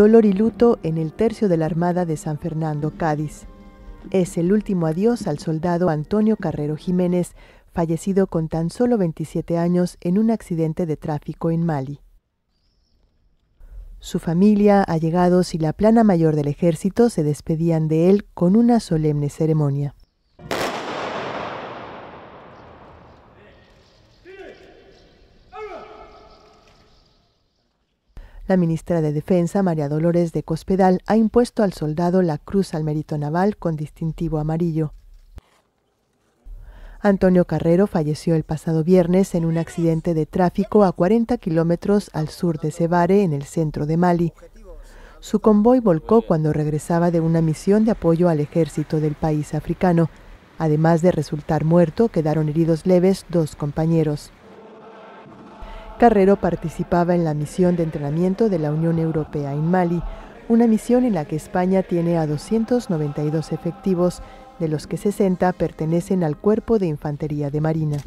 Dolor y luto en el tercio de la Armada de San Fernando, Cádiz. Es el último adiós al soldado Antonio Carrero Jiménez, fallecido con tan solo 27 años en un accidente de tráfico en Mali. Su familia, allegados y la plana mayor del ejército se despedían de él con una solemne ceremonia. La ministra de Defensa, María Dolores de Cospedal, ha impuesto al soldado la Cruz al Mérito Naval con distintivo amarillo. Antonio Carrero falleció el pasado viernes en un accidente de tráfico a 40 kilómetros al sur de Cebare, en el centro de Mali. Su convoy volcó cuando regresaba de una misión de apoyo al ejército del país africano. Además de resultar muerto, quedaron heridos leves dos compañeros. Carrero participaba en la misión de entrenamiento de la Unión Europea en Mali, una misión en la que España tiene a 292 efectivos, de los que 60 pertenecen al Cuerpo de Infantería de Marina.